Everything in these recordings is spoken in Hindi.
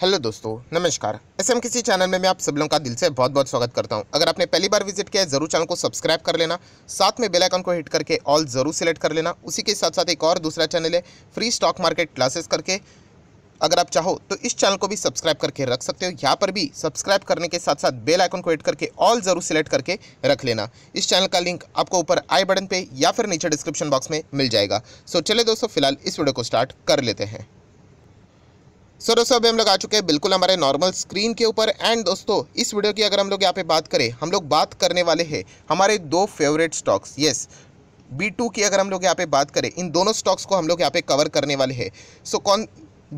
हेलो दोस्तों नमस्कार एस एम किसी चैनल में मैं आप सब लोगों का दिल से बहुत बहुत स्वागत करता हूं अगर आपने पहली बार विजिट किया है जरूर चैनल को सब्सक्राइब कर लेना साथ में बेल आइकन को हिट करके ऑल जरूर सेलेक्ट कर लेना उसी के साथ साथ एक और दूसरा चैनल है फ्री स्टॉक मार्केट क्लासेस करके अगर आप चाहो तो इस चैनल को भी सब्सक्राइब करके रख सकते हो यहाँ पर भी सब्सक्राइब करने के साथ साथ बेल आइकन को हिट करके ऑल जरूर सेलेक्ट करके रख लेना इस चैनल का लिंक आपको ऊपर आई बटन पे या फिर नीचे डिस्क्रिप्शन बॉक्स में मिल जाएगा सो चले दोस्तों फिलहाल इस वीडियो को स्टार्ट कर लेते हैं सो दोस्तों अभी हम लोग आ चुके हैं बिल्कुल हमारे नॉर्मल स्क्रीन के ऊपर एंड दोस्तों इस वीडियो की अगर हम लोग यहाँ पे बात करें हम लोग बात करने वाले हैं हमारे दो favourite stocks yes B two की अगर हम लोग यहाँ पे बात करें इन दोनों स्टॉक्स को हम लोग यहाँ पे कवर करने वाले हैं सो so, कौन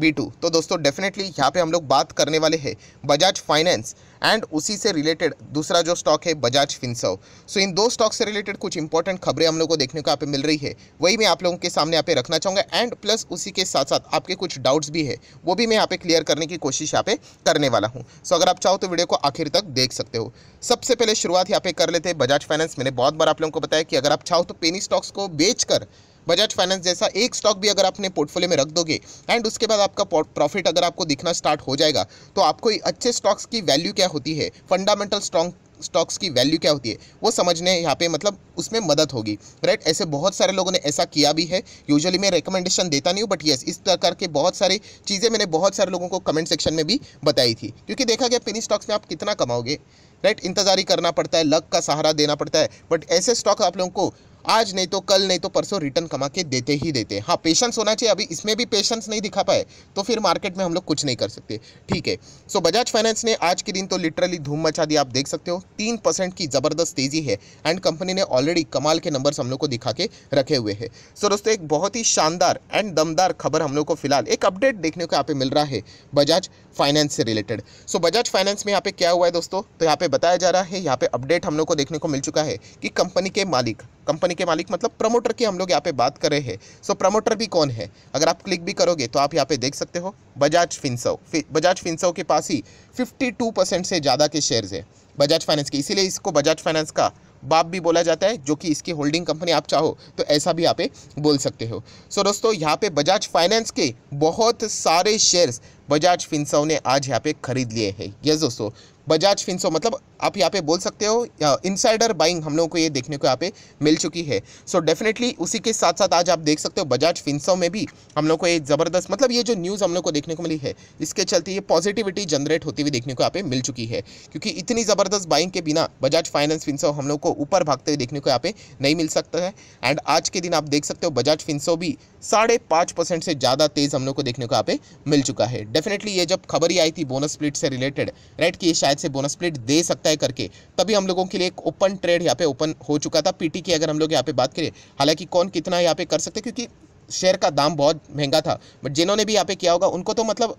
बी टू तो दोस्तों डेफिनेटली यहाँ पे हम लोग बात करने वाले हैं बजाज फाइनेंस एंड उसी से रिलेटेड दूसरा जो स्टॉक है बजाज फिनसव सो इन दो स्टॉक से रिलेटेड कुछ इंपॉर्टेंट खबरें हम लोग को देखने को यहाँ पे मिल रही है वही मैं आप लोगों के सामने यहाँ पे रखना चाहूँगा एंड प्लस उसी के साथ साथ आपके कुछ डाउट्स भी है वो भी मैं यहाँ पे क्लियर करने की कोशिश यहाँ पे करने वाला हूँ सो अगर आप चाहो तो वीडियो को आखिर तक देख सकते हो सबसे पहले शुरुआत यहाँ पे कर लेते हैं बजाज फाइनेंस मैंने बहुत बार आप लोगों को बताया कि अगर आप चाहो तो पेनी स्टॉक्स को बेचकर बजाज फाइनेंस जैसा एक स्टॉक भी अगर अपने पोर्टफोलियो में रख दोगे एंड उसके बाद आपका प्रॉफिट अगर आपको दिखना स्टार्ट हो जाएगा तो आपको अच्छे स्टॉक्स की वैल्यू क्या होती है फंडामेंटल स्ट्रॉन्ग स्टॉक्स की वैल्यू क्या होती है वो समझने यहाँ पे मतलब उसमें मदद होगी राइट ऐसे बहुत सारे लोगों ने ऐसा किया भी है यूजुअली मैं रिकमेंडेशन देता नहीं हूँ बट येस इस प्रकार के बहुत सारी चीज़ें मैंने बहुत सारे लोगों को कमेंट सेक्शन में भी बताई थी क्योंकि देखा गया पिनी स्टॉक्स में आप कितना कमाओगे राइट इंतजारी करना पड़ता है लक का सहारा देना पड़ता है बट ऐसे स्टॉक आप लोगों को आज नहीं तो कल नहीं तो परसों रिटर्न कमा के देते ही देते हाँ पेशेंस होना चाहिए अभी इसमें भी पेशेंस नहीं दिखा पाए तो फिर मार्केट में हम लोग कुछ नहीं कर सकते ठीक है सो बजाज फाइनेंस ने आज के दिन तो लिटरली धूम मचा दी आप देख सकते हो तीन परसेंट की ज़बरदस्त तेज़ी है एंड कंपनी ने ऑलरेडी कमाल के नंबर्स हम लोग को दिखा के रखे हुए हैं सो दोस्तों एक बहुत ही शानदार एंड दमदार खबर हम लोग को फिलहाल एक अपडेट देखने को यहाँ पे मिल रहा है बजाज फाइनेंस से रिलेटेड सो बजाज फाइनेंस में यहाँ पे क्या हुआ है दोस्तों तो यहाँ पे बताया जा रहा है यहाँ पे अपडेट हम लोग को देखने को मिल चुका है कि कंपनी के मालिक कंपनी के मालिक मतलब प्रमोटर की हम लोग यहाँ पे बात कर रहे हैं सो प्रमोटर भी कौन है अगर आप क्लिक भी करोगे तो आप यहाँ पे देख सकते हो बजाज फि, बजाज फिंसव के पास ही 52 परसेंट से ज़्यादा के शेयर्स है बजाज फाइनेंस के इसीलिए इसको बजाज फाइनेंस का बाप भी बोला जाता है जो कि इसकी होल्डिंग कंपनी आप चाहो तो ऐसा भी यहाँ पे बोल सकते हो सो so दोस्तों यहाँ पे बजाज फाइनेंस के बहुत सारे शेयर्स बजाज फिंसव ने आज यहाँ पे खरीद लिए हैं यस दोस्तों बजाज फिनसो मतलब आप यहाँ पे बोल सकते हो इनसाइडर बाइंग हम लोगों को ये देखने को यहाँ पे मिल चुकी है सो so डेफिनेटली उसी के साथ साथ आज आप देख सकते हो बजाज फिनसो में भी हम लोग को ये ज़बरदस्त मतलब ये जो न्यूज़ हम लोग को देखने को मिली है इसके चलते ये पॉजिटिविटी जनरेट होती हुई देखने को यहाँ पे मिल चुकी है क्योंकि इतनी ज़बरदस्त बाइंग के बिना बजाज फाइनेंस फिनसो हम लोग को ऊपर भागते हुए देखने को यहाँ पे नहीं मिल सकता है एंड आज के दिन आप देख सकते हो बजाज फिनसो भी साढ़े पाँच परसेंट से ज़्यादा तेज़ हम लोग को देखने को यहाँ पे मिल चुका है डेफिनेटली ये जब खबर ही आई थी बोनस स्प्लिट से रिलेटेड राइट कि ये शायद शायद से बोनस स्प्लिट दे सकता है करके तभी हम लोगों के लिए एक ओपन ट्रेड यहाँ पे ओपन हो चुका था पीटी की अगर हम लोग यहाँ पे बात करें हालांकि कौन कितना यहाँ पे कर सकते क्योंकि शेयर का दाम बहुत महंगा था बट जिन्होंने भी यहाँ पे किया होगा उनको तो मतलब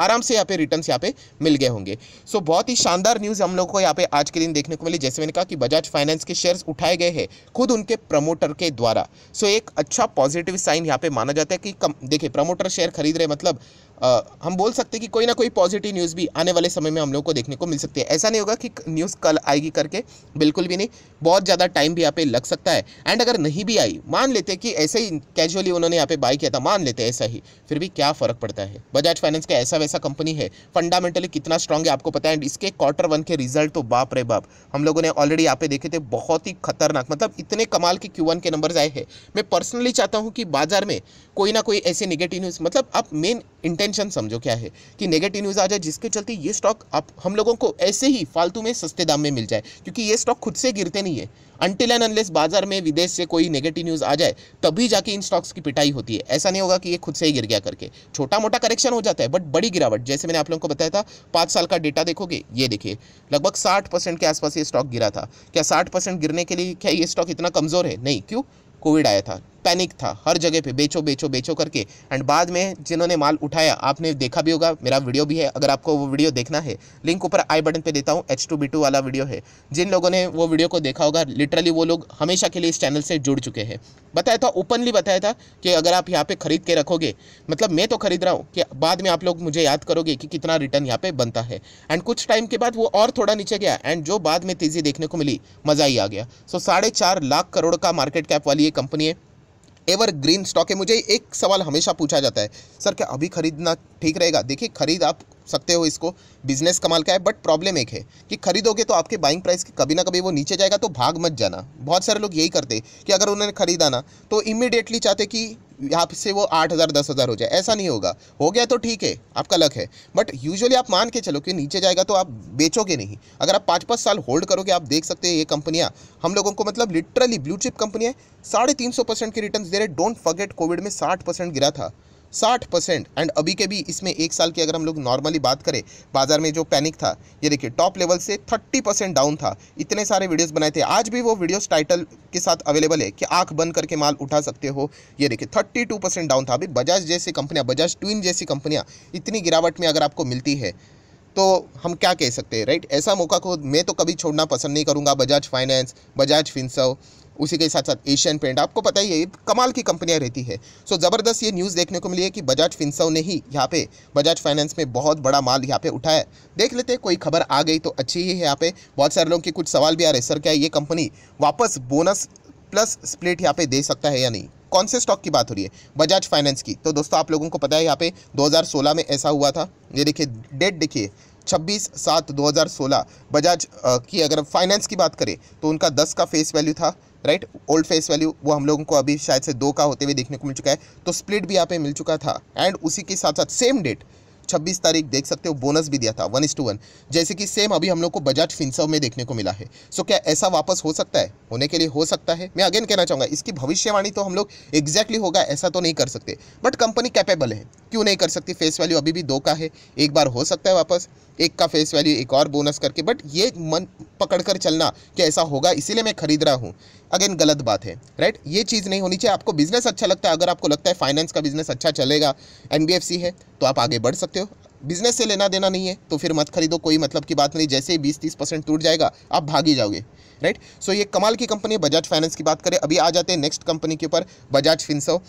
आराम से यहाँ पे रिटर्न्स यहाँ पे मिल गए होंगे सो so, बहुत ही शानदार न्यूज़ हम लोग को यहाँ पे आज के दिन देखने को मिली जैसे मैंने कहा कि बजाज फाइनेंस के शेयर्स उठाए गए हैं खुद उनके प्रमोटर के द्वारा सो so, एक अच्छा पॉजिटिव साइन यहाँ पे माना जाता है कि कम देखिए प्रमोटर शेयर खरीद रहे मतलब आ, हम बोल सकते हैं कि कोई ना कोई पॉजिटिव न्यूज़ भी आने वाले समय में हम लोग को देखने को मिल सकती है ऐसा नहीं होगा कि न्यूज़ कल आएगी करके बिल्कुल भी नहीं बहुत ज़्यादा टाइम भी यहाँ पे लग सकता है एंड अगर नहीं भी आई मान लेते कि ऐसे ही कैजुअली उन्होंने यहाँ पे बाय किया था मान लेते ऐसा ही फिर भी क्या फ़र्क पड़ता है बजाज फाइनेंस का ऐसा वैसा कंपनी है फंडामेंटली कितना स्ट्रांग है आपको पता है एंड इसके क्वार्टर वन के रिजल्ट तो बाप रे बाप हम लोगों ने ऑलरेडी यहाँ पे देखे थे बहुत ही खतरनाक मतलब इतने कमाल के क्यू के नंबर्स आए हैं मैं पर्सनली चाहता हूँ कि बाजार में कोई ना कोई ऐसे निगेटिव न्यूज़ मतलब आप मेन इंटेंट इंटेंशन समझो क्या है कि नेगेटिव न्यूज़ आ जाए जिसके चलते ये स्टॉक आप हम लोगों को ऐसे ही फालतू में सस्ते दाम में मिल जाए क्योंकि ये स्टॉक खुद से गिरते नहीं है अनटिल एंड अनलेस बाजार में विदेश से कोई नेगेटिव न्यूज़ आ जाए तभी जाके इन स्टॉक्स की पिटाई होती है ऐसा नहीं होगा कि ये खुद से ही गिर गया करके छोटा मोटा करेक्शन हो जाता है बट बड़ी गिरावट जैसे मैंने आप लोगों को बताया था पाँच साल का डेटा देखोगे ये देखिए लगभग साठ परसेंट के आसपास ये स्टॉक गिरा था क्या साठ परसेंट गिरने के लिए क्या ये स्टॉक इतना कमज़ोर है नहीं क्यों कोविड आया था पैनिक था हर जगह पे बेचो बेचो बेचो करके एंड बाद में जिन्होंने माल उठाया आपने देखा भी होगा मेरा वीडियो भी है अगर आपको वो वीडियो देखना है लिंक ऊपर आई बटन पे देता हूँ एच टू बी टू वाला वीडियो है जिन लोगों ने वो वीडियो को देखा होगा लिटरली वो लोग हमेशा के लिए इस चैनल से जुड़ चुके हैं बताया था ओपनली बताया था कि अगर आप यहाँ पर खरीद के रखोगे मतलब मैं तो खरीद रहा हूँ कि बाद में आप लोग मुझे याद करोगे कि कितना रिटर्न यहाँ पर बनता है एंड कुछ टाइम के बाद वो और थोड़ा नीचे गया एंड जो बाद में तेज़ी देखने को मिली मज़ा ही आ गया सो साढ़े लाख करोड़ का मार्केट कैप वाली ये कंपनी है एवर ग्रीन स्टॉक है मुझे एक सवाल हमेशा पूछा जाता है सर क्या अभी खरीदना ठीक रहेगा देखिए खरीद आप सकते हो इसको बिजनेस कमाल का है बट प्रॉब्लम एक है कि खरीदोगे तो आपके बाइंग प्राइस के कभी ना कभी वो नीचे जाएगा तो भाग मत जाना बहुत सारे लोग यही करते कि अगर उन्होंने खरीदा ना तो इमीडिएटली चाहते कि आपसे वो आठ हज़ार दस हज़ार हो जाए ऐसा नहीं होगा हो गया तो ठीक है आपका लक है बट यूजुअली आप मान के चलो कि नीचे जाएगा तो आप बेचोगे नहीं अगर आप पाँच पाँच साल होल्ड करोगे आप देख सकते हैं ये कंपनियाँ हम लोगों को मतलब लिटरली ब्लू चिप कंपनियाँ साढ़े तीन सौ परसेंट की रिटर्न दे रहे डोंट फर्गेट कोविड में साठ परसेंट गिरा था साठ परसेंट एंड अभी के भी इसमें एक साल की अगर हम लोग नॉर्मली बात करें बाजार में जो पैनिक था ये देखिए टॉप लेवल से थर्टी परसेंट डाउन था इतने सारे वीडियोस बनाए थे आज भी वो वीडियोस टाइटल के साथ अवेलेबल है कि आंख बंद करके माल उठा सकते हो ये देखिए थर्टी टू परसेंट डाउन था अभी बजाज जैसी कंपनियाँ बजाज ट्विन जैसी कंपनियाँ इतनी गिरावट में अगर आपको मिलती है तो हम क्या कह सकते हैं राइट ऐसा मौका को मैं तो कभी छोड़ना पसंद नहीं करूँगा बजाज फाइनेंस बजाज फिंसव उसी के साथ साथ एशियन पेंट आपको पता ही है कमाल की कंपनियाँ रहती है सो so, ज़बरदस्त ये न्यूज़ देखने को मिली है कि बजाज फिंसव ने ही यहाँ पे बजाज फाइनेंस में बहुत बड़ा माल यहाँ पे उठाया देख लेते हैं कोई खबर आ गई तो अच्छी ही है यहाँ पे बहुत सारे लोगों के कुछ सवाल भी आ रहे सर क्या ये कंपनी वापस बोनस प्लस स्प्लिट यहाँ पे दे सकता है या नहीं कौन से स्टॉक की बात हो रही है बजाज फाइनेंस की तो दोस्तों आप लोगों को पता है यहाँ पे 2016 में ऐसा हुआ था ये देखिए डेट देखिए छब्बीस सात 2016 बजाज की अगर फाइनेंस की बात करें तो उनका दस का फेस वैल्यू था राइट ओल्ड फेस वैल्यू वो हम लोगों को अभी शायद से दो का होते हुए देखने को मिल चुका है तो स्प्लिट भी यहाँ पे मिल चुका था एंड उसी के साथ साथ सेम डेट छब्बीस तारीख देख सकते हो बोनस भी दिया था वन इज़ टू वन जैसे कि सेम अभी हम लोग को बजाज फिंसव में देखने को मिला है सो so, क्या ऐसा वापस हो सकता है होने के लिए हो सकता है मैं अगेन कहना चाहूँगा इसकी भविष्यवाणी तो हम लोग एग्जैक्टली होगा ऐसा तो नहीं कर सकते बट कंपनी कैपेबल है क्यों नहीं कर सकती फेस वैल्यू अभी भी दो का है एक बार हो सकता है वापस एक का फेस वैल्यू एक और बोनस करके बट ये मन पकड़ कर चलना कि ऐसा होगा इसीलिए मैं खरीद रहा हूँ अगेन गलत बात है राइट ये चीज़ नहीं होनी चाहिए आपको बिजनेस अच्छा लगता है अगर आपको लगता है फाइनेंस का बिजनेस अच्छा चलेगा एन है तो आप आगे बढ़ सकते हो बिजनेस से लेना देना नहीं है तो फिर मत खरीदो कोई मतलब की बात नहीं जैसे ही बीस तीस परसेंट टूट जाएगा आप भागी जाओगे राइट सो so, ये कमाल की कंपनी है बजाज फाइनेंस की बात करें अभी आ जाते हैं नेक्स्ट कंपनी के ऊपर बजाज फिनसो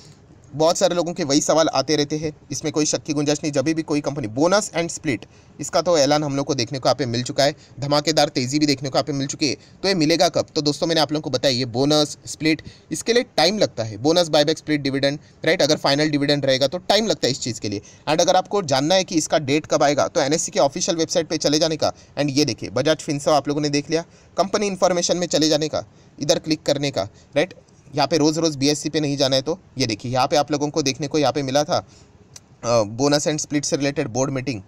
बहुत सारे लोगों के वही सवाल आते रहते हैं इसमें कोई शक की गुंजाइश नहीं जब भी कोई कंपनी बोनस एंड स्प्लिट इसका तो ऐलान हम लोग को देखने को आप मिल चुका है धमाकेदार तेज़ी भी देखने को आप मिल चुकी है तो ये मिलेगा कब तो दोस्तों मैंने आप लोगों को बताया ये बोनस स्प्लिट इसके लिए टाइम लगता है bonus buyback split dividend right अगर फाइनल डिविडेंड रहेगा तो टाइम लगता है इस चीज़ के लिए एंड अगर आपको जानना है कि इसका डेट कब आएगा तो एन e के ऑफिशियल वेबसाइट पर चले जाने का एंड ये देखिए बजाज फिनसा आप लोगों ने देख लिया कंपनी इन्फॉर्मेशन में चले जाने का इधर क्लिक करने का राइट यहाँ पे रोज़ रोज़ बीएससी पे नहीं जाना है तो ये देखिए यहाँ पे आप लोगों को देखने को यहाँ पे मिला था बोनस एंड स्प्लिट से रिलेटेड बोर्ड मीटिंग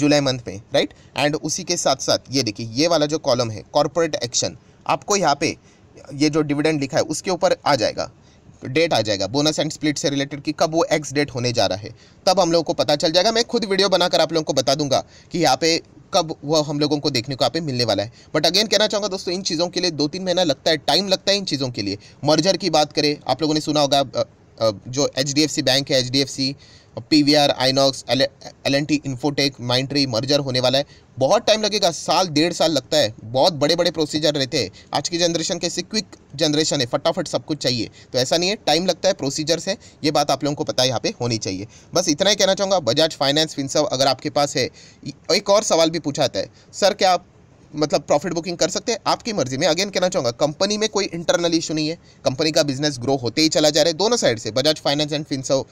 जुलाई मंथ में राइट एंड उसी के साथ साथ ये देखिए ये वाला जो कॉलम है कॉरपोरेट एक्शन आपको यहाँ पे ये जो डिविडेंड लिखा है उसके ऊपर आ जाएगा डेट आ जाएगा बोनस एंड स्प्लिट से रिलेटेड कि कब वो एक्स डेट होने जा रहा है तब हम लोगों को पता चल जाएगा मैं खुद वीडियो बनाकर आप लोगों को बता दूंगा कि यहाँ पे कब वह हम लोगों को देखने को यहाँ पे मिलने वाला है बट अगेन कहना चाहूँगा दोस्तों इन चीज़ों के लिए दो तीन महीना लगता है टाइम लगता है इन चीज़ों के लिए मर्जर की बात करें आप लोगों ने सुना होगा जो एच बैंक है H P V R INOX L N T Infotech Mindtree merger होने वाला है बहुत टाइम लगेगा साल डेढ़ साल लगता है बहुत बड़े बड़े प्रोसीजर रहते हैं आज की जनरेशन कैसे क्विक जनरेशन है फटाफट सब कुछ चाहिए तो ऐसा नहीं है टाइम लगता है प्रोसीजर्स है ये बात आप लोगों को पता है यहाँ पे होनी चाहिए बस इतना ही कहना चाहूँगा बजाज फाइनेंस फिनसव अगर आपके पास है एक और सवाल भी पूछा जाता है सर क्या आप मतलब प्रॉफिट बुकिंग कर सकते हैं आपकी मर्जी में अगेन कहना चाहूँगा कंपनी में कोई इंटरनल इशू नहीं है कंपनी का बिजनेस ग्रो होते ही चला जा रहा है दोनों साइड से बजाज फाइनेंस एंड फिनसव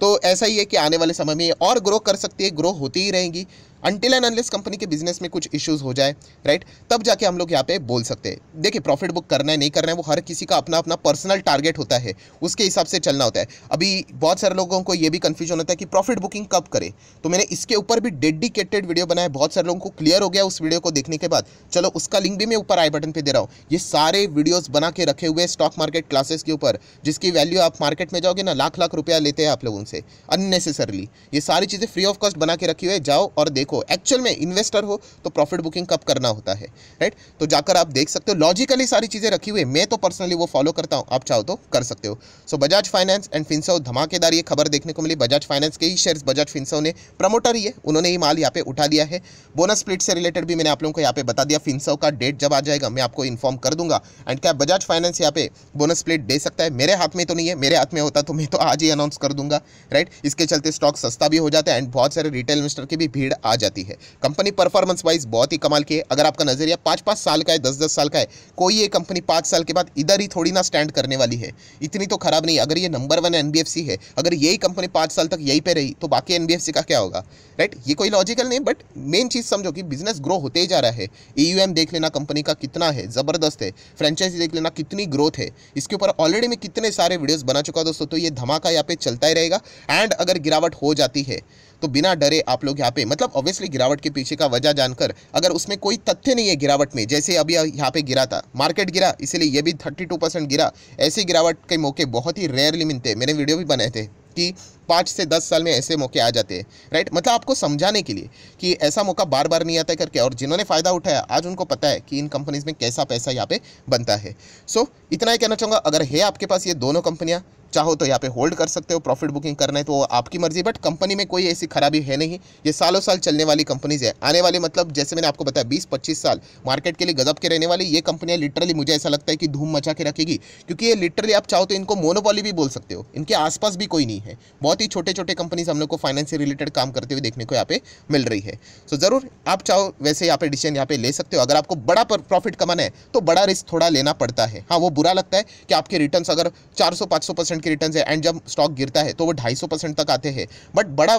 तो ऐसा ही है कि आने वाले समय में और ग्रो कर सकती है ग्रो होती ही रहेंगी अनटिल एंड अनलेस कंपनी के बिजनेस में कुछ इश्यूज हो जाए राइट तब जाके हम लोग यहाँ पे बोल सकते हैं देखिए प्रॉफिट बुक करना है नहीं करना है वो हर किसी का अपना अपना पर्सनल टारगेट होता है उसके हिसाब से चलना होता है अभी बहुत सारे लोगों को ये भी कन्फ्यूजन होता है कि प्रॉफिट बुकिंग कब करें तो मैंने इसके ऊपर भी डेडिकेटेड वीडियो बनाया है बहुत सारे लोगों को क्लियर हो गया उस वीडियो को देखने के बाद चलो उसका लिंक भी मैं ऊपर आई बटन पर दे रहा हूँ ये सारे वीडियोज़ बना के रखे हुए स्टॉक मार्केट क्लासेस के ऊपर जिसकी वैल्यू आप मार्केट में जाओगे ना लाख लाख रुपया लेते हैं आप लोगों से अननेसेसरली ये सारी चीज़ें फ्री ऑफ कॉस्ट बना के रखी हुई है जाओ और देखो को एक्चुअल में इन्वेस्टर हो तो प्रॉफिट बुकिंग कब करना होता है राइट तो जाकर आप देख सकते हो लॉजिकली सारी चीज़ें रखी हुई मैं तो पर्सनली वो फॉलो करता हूँ आप चाहो तो कर सकते हो so Bajaj Finance and Finserv धमाकेदार ये खबर देखने को मिली बजाज फाइनेंस के ही शेयर्स बजाज फिंसव ने प्रमोटर ही है उन्होंने ही माल यहाँ पे उठा लिया है बोनस स्प्लिट से रिलेटेड भी मैंने आप लोगों को यहाँ पे बता दिया फिंसव का डेट जब आ जाएगा मैं आपको इन्फॉर्म कर दूंगा एंड क्या बजाज फाइनेंस यहाँ पे बोनस स्प्लिट दे सकता है मेरे हाथ में तो नहीं है मेरे हाथ में होता तो मैं तो आज ही अनाउंस कर दूंगा राइट इसके चलते स्टॉक सस्ता भी हो जाता है एंड बहुत सारे रिटेल इन्वेस्टर की भी भीड़ आ जाती जाती है कंपनी परफॉर्मेंस वाइज बहुत ही कमाल की है अगर आपका नज़रिया पाँच पाँच साल का है दस दस साल का है कोई ये कंपनी पाँच साल के बाद इधर ही थोड़ी ना स्टैंड करने वाली है इतनी तो खराब नहीं अगर ये नंबर वन एन है अगर यही कंपनी पाँच साल तक यही पे रही तो बाकी एन का क्या होगा राइट ये कोई लॉजिकल नहीं बट मेन चीज़ समझो कि बिजनेस ग्रो होते ही जा रहा है ई देख लेना कंपनी का कितना है ज़बरदस्त है फ्रेंचाइजी देख लेना कितनी ग्रोथ है इसके ऊपर ऑलरेडी मैं कितने सारे वीडियोस बना चुका दोस्तों तो ये धमाका यहाँ पे चलता ही रहेगा एंड अगर गिरावट हो जाती है तो बिना डरे आप लोग यहाँ पे मतलब ऑब्वियसली गिरावट के पीछे का वजह जानकर अगर उसमें कोई तथ्य नहीं है गिरावट में जैसे अभी यहाँ पे गिरा था मार्केट गिरा इसीलिए ये भी थर्टी टू परसेंट गिरा ऐसी गिरावट के मौके बहुत ही रेयरली मिलते मेरे वीडियो भी बनाए थे कि पाँच से दस साल में ऐसे मौके आ जाते हैं राइट मतलब आपको समझाने के लिए कि ऐसा मौका बार बार नहीं आता है करके और जिन्होंने फ़ायदा उठाया आज उनको पता है कि इन कंपनीज़ में कैसा पैसा यहाँ पे बनता है सो so, इतना ही कहना चाहूँगा अगर है आपके पास ये दोनों कंपनियाँ चाहो तो यहाँ पे होल्ड कर सकते हो प्रॉफिट बुकिंग करना है तो आपकी मर्जी बट कंपनी में कोई ऐसी खराबी है नहीं ये सालों साल चलने वाली कंपनीज़ है आने वाले मतलब जैसे मैंने आपको बताया बीस पच्चीस साल मार्केट के लिए गजब के रहने वाली ये कंपनियाँ लिटरली मुझे ऐसा लगता है कि धूम मचा के रखेगी क्योंकि ये लिटरली आप चाहो तो इनको मोनोपॉली भी बोल सकते हो इनके आसपास भी कोई नहीं है बहुत बहुत ही छोटे छोटे कंपनीज हम लोग को फाइनेंस से रिलेटेड काम करते हुए देखने को यहाँ पे मिल रही है सो so, ज़रूर आप चाहो वैसे यहाँ पे डिसीजन यहाँ पे ले सकते हो अगर आपको बड़ा प्रॉफिट कमाना है तो बड़ा रिस्क थोड़ा लेना पड़ता है हाँ वो बुरा लगता है कि आपके रिटर्न अगर चार सौ के रिटर्न है एंड जब स्टॉक गिरता है तो वो ढाई तक आते हैं बट बड़ा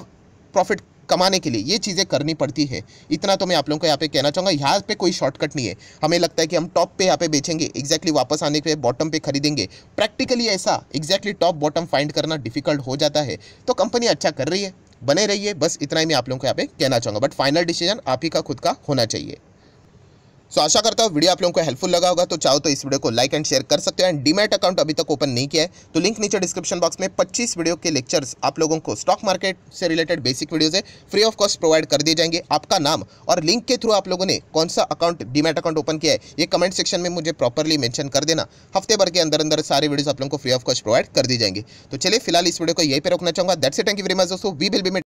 प्रॉफिट कमाने के लिए ये चीज़ें करनी पड़ती है इतना तो मैं आप लोगों को यहाँ पे कहना चाहूँगा यहाँ पे कोई शॉर्टकट नहीं है हमें लगता है कि हम टॉप पे यहाँ पे बेचेंगे exactly वापस आने के बॉटम पे खरीदेंगे प्रैक्टिकली ऐसा एक्जैक्टली टॉप बॉटम फाइंड करना डिफिकल्ट हो जाता है तो कंपनी अच्छा कर रही है बने रहिए बस इतना ही मैं आप लोगों को यहाँ पे कहना चाहूँगा बट फाइनल डिसीजन आप ही का खुद का होना चाहिए सो आशा करता हूँ वीडियो आप लोगों को हेल्पफुल लगा होगा तो चाहो तो इस वीडियो को लाइक एंड शेयर कर सकते हो एंड डीमेट अकाउंट अभी तक ओपन नहीं किया है तो लिंक नीचे डिस्क्रिप्शन बॉक्स में 25 वीडियो के लेक्चर्स आप लोगों को स्टॉक मार्केट से रिलेटेड बेसिक वीडियोज है फ्री ऑफ कॉस्ट प्रोवाइड कर दिए जाएंगे आपका नाम और लिंक के थ्रू आप लोगों ने कौन सा अकाउंट डीमेट अकाउंट ओपन किया है ये कमेंट सेक्शन में मुझे प्रॉपरली मैंशन कर देना हफ्ते भर के अंदर अंदर सारे वीडियोज आप लोगों को फ्री ऑफ कॉस्ट प्रोवाइड कर दी जाएंगे तो चलिए फिलहाल इस वीडियो को यही पर रोकना चाहूँगा that's thank you very much दोस्तों वी विल बी